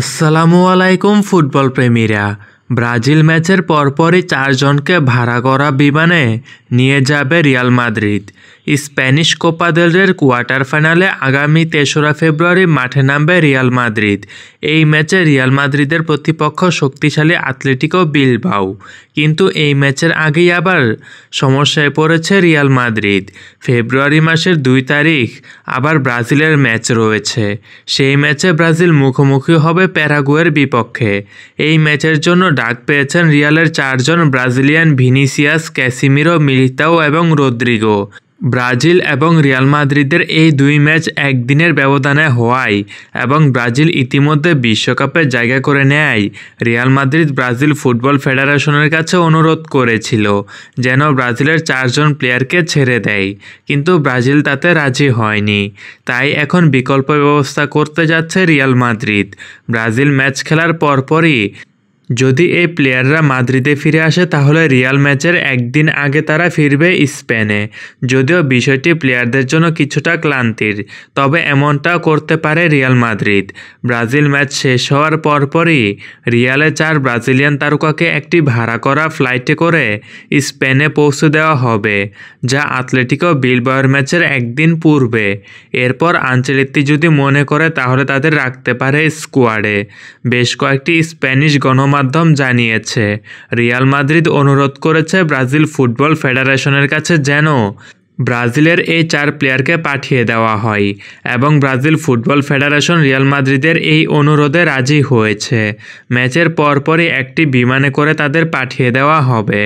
আসসালামু আলাইকুম football প্রেমীরা Brazil ম্যাচের পরপরই চারজনকে ভাড়া করা বিমানে নিয়ে যাবে Real Madrid Spanish Copa quarter ফাইনালে আগামী তেসরা ফেব্রুয়ারি মাঠে নামবে রিয়াল মাদ্রিদ এই ম্যাচে রিয়াল মাদ্রিদের প্রতিপক্ষ শক্তিশালী আথলেটিকো বিলবাউ কিন্তু এই ম্যাচের আগেই আবার সমস্যায় পড়েছে রিয়াল মাদ্রিদ ফেব্রুয়ারি মাসের দুই তারিখ আবার ব্রাজিলের ম্যাচ রয়েছে সেই ম্যাচে ব্রাজিল মুখোমুখি হবে প্যারাগুয়ের বিপক্ষে এই ম্যাচের জন্য ডাক পেয়েছেন রিয়ালের চারজন ব্রাজিলিয়ান ভিনিসিয়াস ক্যাসিমিরো মিলিতাও এবং রদ্রিগো ব্রাজিল এবং রিয়াল মাদ্রিদের এই দুই ম্যাচ একদিনের ব্যবধানে হওয়ায় এবং ব্রাজিল ইতিমধ্যে বিশ্বকাপে জায়গা করে নেয় রিয়াল মাদ্রিদ ব্রাজিল ফুটবল ফেডারেশনের কাছে অনুরোধ করেছিল যেন ব্রাজিলের চারজন প্লেয়ারকে ছেড়ে দেয় কিন্তু ব্রাজিল তাতে রাজি হয়নি তাই এখন বিকল্প ব্যবস্থা করতে যাচ্ছে রিয়াল মাদ্রিদ ব্রাজিল ম্যাচ খেলার পরপরই যদি এই প্লেয়াররা মাদ্রিদে ফিরে আসে তাহলে রিয়াল ম্যাচের একদিন আগে তারা ফিরবে স্পেনে যদিও বিষয়টি প্লেয়ারদের জন্য কিছুটা ক্লান্তির তবে এমনটা করতে পারে রিয়াল মাদ্রিদ ব্রাজিল ম্যাচ শেষ হওয়ার পরপরই রিয়ালে চার ব্রাজিলিয়ান তারকাকে একটি ভাড়া করা ফ্লাইটে করে স্পেনে পৌঁছে দেওয়া হবে যা আথলেটিকো বিলবয়ের ম্যাচের একদিন পূর্বে এরপর আঞ্চলিকটি যদি মনে করে তাহলে তাদের রাখতে পারে স্কোয়াডে বেশ কয়েকটি স্প্যানিশ গণমা গণমাধ্যম জানিয়েছে রিয়াল মাদ্রিদ অনুরোধ করেছে ব্রাজিল ফুটবল ফেডারেশনের কাছে যেন ব্রাজিলের এই চার প্লেয়ারকে পাঠিয়ে দেওয়া হয় এবং ব্রাজিল ফুটবল ফেডারেশন রিয়াল মাদ্রিদের এই অনুরোধে রাজি হয়েছে ম্যাচের পরপরই একটি বিমানে করে তাদের পাঠিয়ে দেওয়া হবে